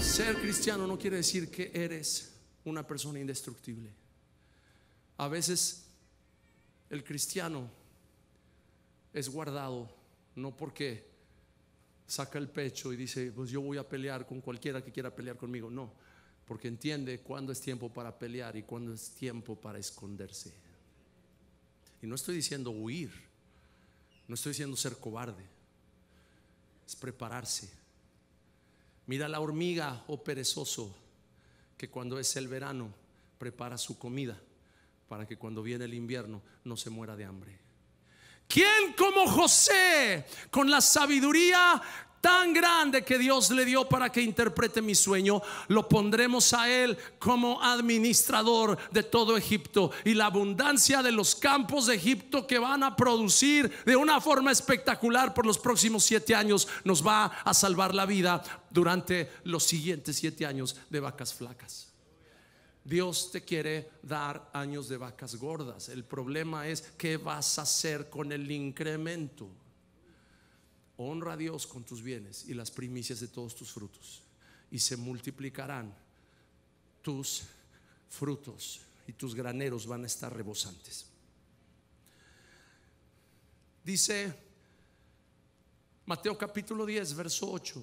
Ser cristiano no quiere decir que eres una persona indestructible. A veces el cristiano es guardado, no porque saca el pecho y dice, pues yo voy a pelear con cualquiera que quiera pelear conmigo. No, porque entiende cuándo es tiempo para pelear y cuándo es tiempo para esconderse. Y no estoy diciendo huir, no estoy diciendo ser cobarde, es prepararse Mira la hormiga oh perezoso que cuando es el verano prepara su comida para que cuando viene el invierno no se muera de hambre. ¿Quién como José, con la sabiduría tan grande que Dios le dio para que interprete mi sueño, lo pondremos a él como administrador de todo Egipto. Y la abundancia de los campos de Egipto que van a producir de una forma espectacular por los próximos siete años nos va a salvar la vida durante los siguientes siete años de vacas flacas. Dios te quiere dar años de vacas gordas. El problema es qué vas a hacer con el incremento. Honra a Dios con tus bienes y las primicias de todos tus frutos. Y se multiplicarán tus frutos y tus graneros van a estar rebosantes. Dice Mateo capítulo 10, verso 8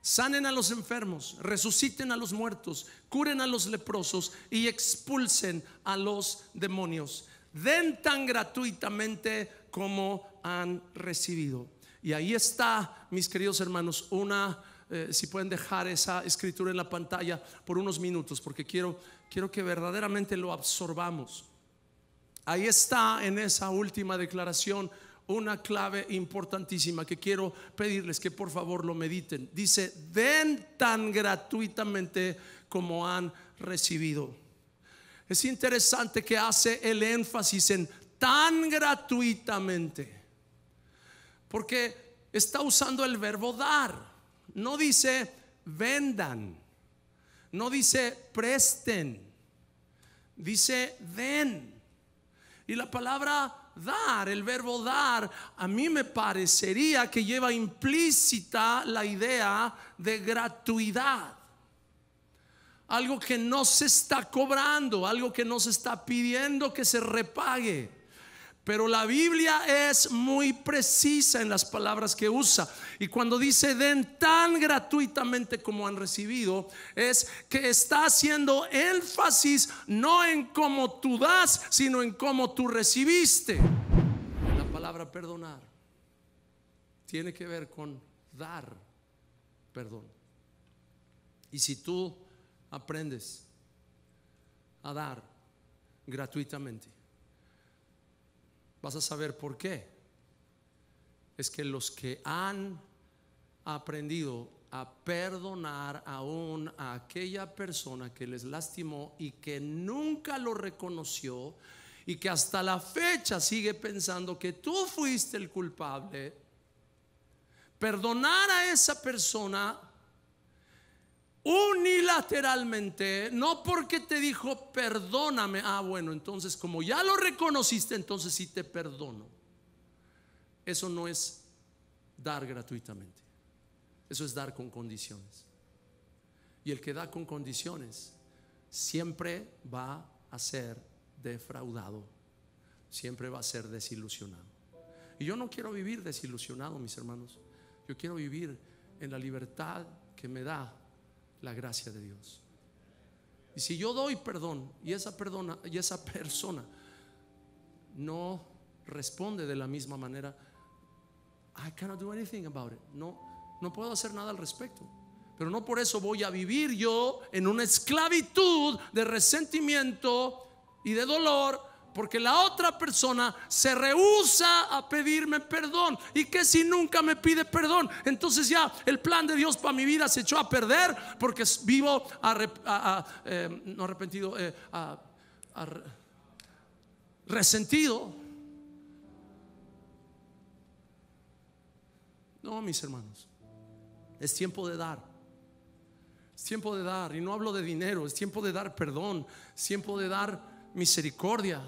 sanen a los enfermos, resuciten a los muertos, curen a los leprosos y expulsen a los demonios. Den tan gratuitamente como han recibido. Y ahí está, mis queridos hermanos, una, eh, si pueden dejar esa escritura en la pantalla por unos minutos, porque quiero, quiero que verdaderamente lo absorbamos. Ahí está en esa última declaración una clave importantísima que quiero pedirles que por favor lo mediten. Dice, den tan gratuitamente como han recibido. Es interesante que hace el énfasis en tan gratuitamente, porque está usando el verbo dar. No dice vendan, no dice presten, dice den. Y la palabra dar. El verbo dar a mí me parecería que lleva implícita la idea de gratuidad. Algo que no se está cobrando, algo que no se está pidiendo que se repague. Pero la Biblia es muy precisa en las palabras que usa. Y cuando dice den tan gratuitamente como han recibido, es que está haciendo énfasis no en cómo tú das, sino en cómo tú recibiste. La palabra perdonar tiene que ver con dar perdón. Y si tú aprendes a dar gratuitamente, Vas a saber por qué. Es que los que han aprendido a perdonar aún a aquella persona que les lastimó y que nunca lo reconoció y que hasta la fecha sigue pensando que tú fuiste el culpable, perdonar a esa persona unilateralmente, no porque te dijo perdóname, ah bueno, entonces como ya lo reconociste, entonces sí te perdono. Eso no es dar gratuitamente, eso es dar con condiciones. Y el que da con condiciones siempre va a ser defraudado, siempre va a ser desilusionado. Y yo no quiero vivir desilusionado, mis hermanos, yo quiero vivir en la libertad que me da la gracia de Dios. Y si yo doy perdón y esa, perdona, y esa persona no responde de la misma manera, I cannot do anything about it. No, no puedo hacer nada al respecto. Pero no por eso voy a vivir yo en una esclavitud de resentimiento y de dolor porque la otra persona se rehúsa a pedirme perdón. ¿Y que si nunca me pide perdón? Entonces ya el plan de Dios para mi vida se echó a perder porque vivo eh, no arrepentido, eh, resentido. No, mis hermanos, es tiempo de dar. Es tiempo de dar. Y no hablo de dinero, es tiempo de dar perdón, es tiempo de dar misericordia.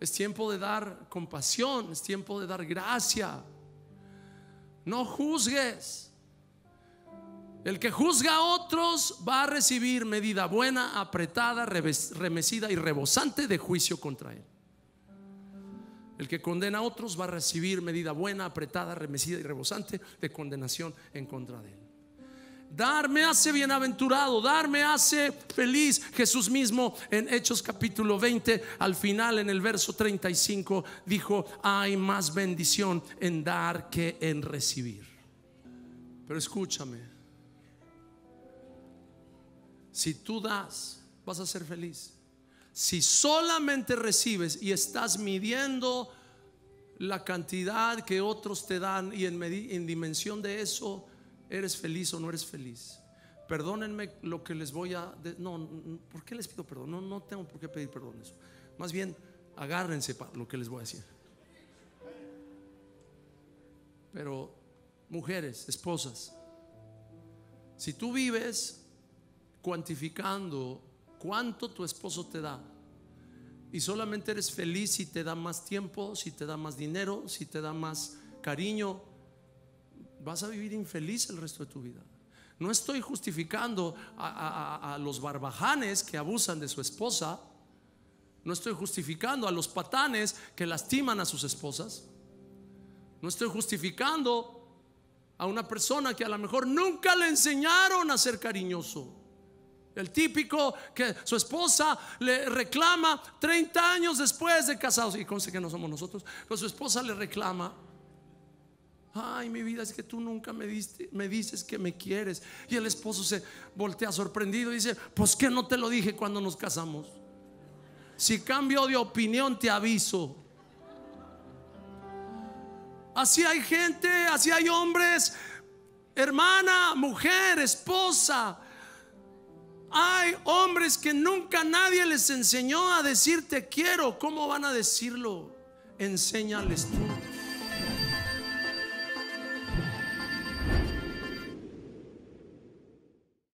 Es tiempo de dar compasión, es tiempo de dar gracia. No juzgues. El que juzga a otros va a recibir medida buena, apretada, remecida y rebosante de juicio contra él. El que condena a otros va a recibir medida buena, apretada, remecida y rebosante de condenación en contra de él. Darme hace bienaventurado, Darme me hace feliz. Jesús mismo en Hechos capítulo 20, al final en el verso 35, dijo, hay más bendición en dar que en recibir. Pero escúchame, si tú das, vas a ser feliz. Si solamente recibes y estás midiendo la cantidad que otros te dan y en, en dimensión de eso, ¿Eres feliz o no eres feliz? Perdónenme lo que les voy a... no, ¿por qué les pido perdón? No, no tengo por qué pedir perdón eso. Más bien, agárrense para lo que les voy a decir. Pero, mujeres, esposas, si tú vives cuantificando cuánto tu esposo te da, y solamente eres feliz si te da más tiempo, si te da más dinero, si te da más cariño, vas a vivir infeliz el resto de tu vida. No estoy justificando a, los barbajanes que abusan de su esposa. No estoy justificando a los patanes que lastiman a sus esposas. No estoy justificando a una persona que a lo mejor nunca le enseñaron a ser cariñoso. El típico que su esposa le reclama 30 años después de casados, y conste que no somos nosotros, pero su esposa le reclama Ay, mi vida, es que tú nunca me diste, me dices que me quieres. Y el esposo se voltea sorprendido y dice, "Pues que no te lo dije cuando nos casamos. Si cambio de opinión te aviso." Así hay gente, así hay hombres, hermana, mujer, esposa. Hay hombres que nunca nadie les enseñó a decir te quiero. ¿Cómo van a decirlo? Enséñales tú.